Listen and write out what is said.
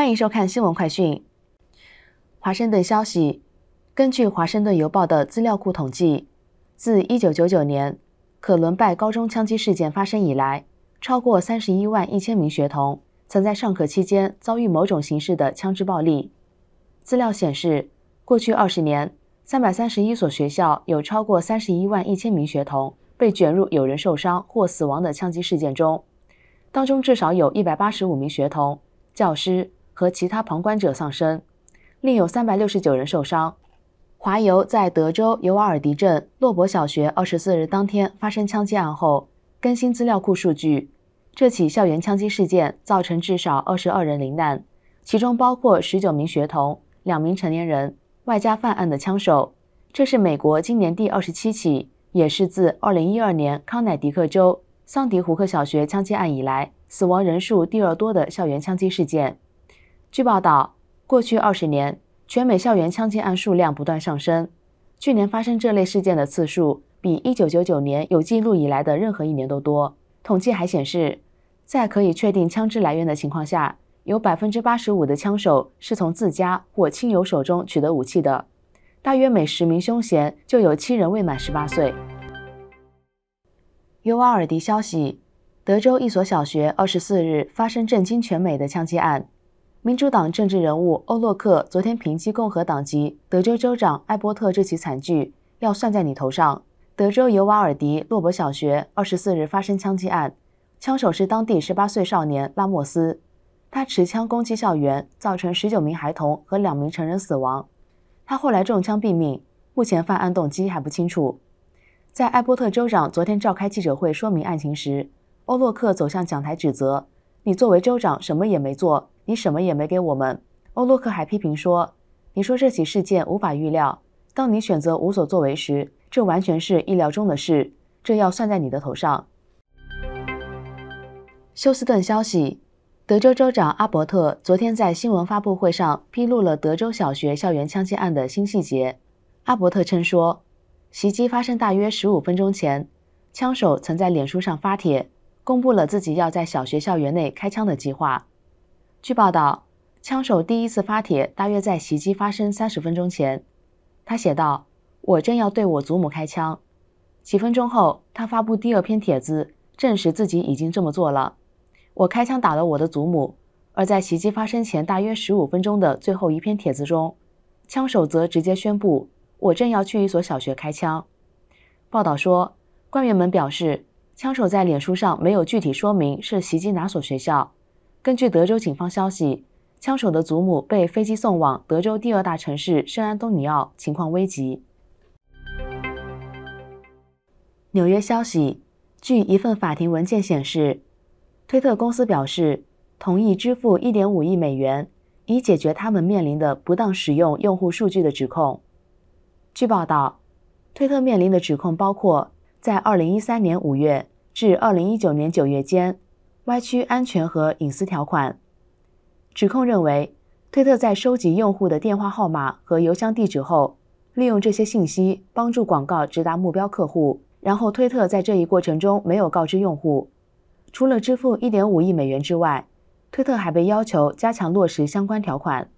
欢迎收看新闻快讯。华盛顿消息：根据《华盛顿邮报》的资料库统计，自1999年可伦拜高中枪击事件发生以来，超过31万1000名学童曾在上课期间遭遇某种形式的枪支暴力。资料显示，过去二十年，331所学校有超过31万1000名学童被卷入有人受伤或死亡的枪击事件中，当中至少有一百八十五名学童、教师。和其他旁观者丧生，另有三百六十九人受伤。华油在德州尤瓦尔迪镇洛伯小学二十四日当天发生枪击案后，更新资料库数据。这起校园枪击事件造成至少二十二人罹难，其中包括十九名学童、两名成年人，外加犯案的枪手。这是美国今年第二十七起，也是自二零一二年康乃狄克州桑迪胡克小学枪击案以来死亡人数第二多的校园枪击事件。据报道，过去二十年，全美校园枪击案数量不断上升。去年发生这类事件的次数比一九九九年有记录以来的任何一年都多。统计还显示，在可以确定枪支来源的情况下，有百分之八十五的枪手是从自家或亲友手中取得武器的。大约每十名凶嫌就有七人未满十八岁。尤瓦尔迪消息：德州一所小学二十四日发生震惊全美的枪击案。民主党政治人物欧洛克昨天抨击共和党籍德州州长艾伯特，这起惨剧要算在你头上。德州尤瓦尔迪洛伯小学二十四日发生枪击案，枪手是当地十八岁少年拉莫斯，他持枪攻击校园，造成十九名孩童和两名成人死亡，他后来中枪毙命。目前犯案动机还不清楚。在艾伯特州长昨天召开记者会说明案情时，欧洛克走向讲台指责：“你作为州长，什么也没做。”你什么也没给我们。欧洛克还批评说：“你说这起事件无法预料，当你选择无所作为时，这完全是意料中的事，这要算在你的头上。”休斯顿消息：德州州长阿伯特昨天在新闻发布会上披露了德州小学校园枪击案的新细节。阿伯特称说，袭击发生大约十五分钟前，枪手曾在脸书上发帖，公布了自己要在小学校园内开枪的计划。据报道，枪手第一次发帖大约在袭击发生三十分钟前。他写道：“我正要对我祖母开枪。”几分钟后，他发布第二篇帖子，证实自己已经这么做了：“我开枪打了我的祖母。”而在袭击发生前大约十五分钟的最后一篇帖子中，枪手则直接宣布：“我正要去一所小学开枪。”报道说，官员们表示，枪手在脸书上没有具体说明是袭击哪所学校。根据德州警方消息，枪手的祖母被飞机送往德州第二大城市圣安东尼奥，情况危急。纽约消息：据一份法庭文件显示，推特公司表示同意支付1.5亿美元，以解决他们面临的不当使用用户数据的指控。据报道，推特面临的指控包括在2013年5月至2019年9月间。歪曲安全和隐私条款，指控认为，推特在收集用户的电话号码和邮箱地址后，利用这些信息帮助广告直达目标客户，然后推特在这一过程中没有告知用户。除了支付1.5亿美元之外，推特还被要求加强落实相关条款。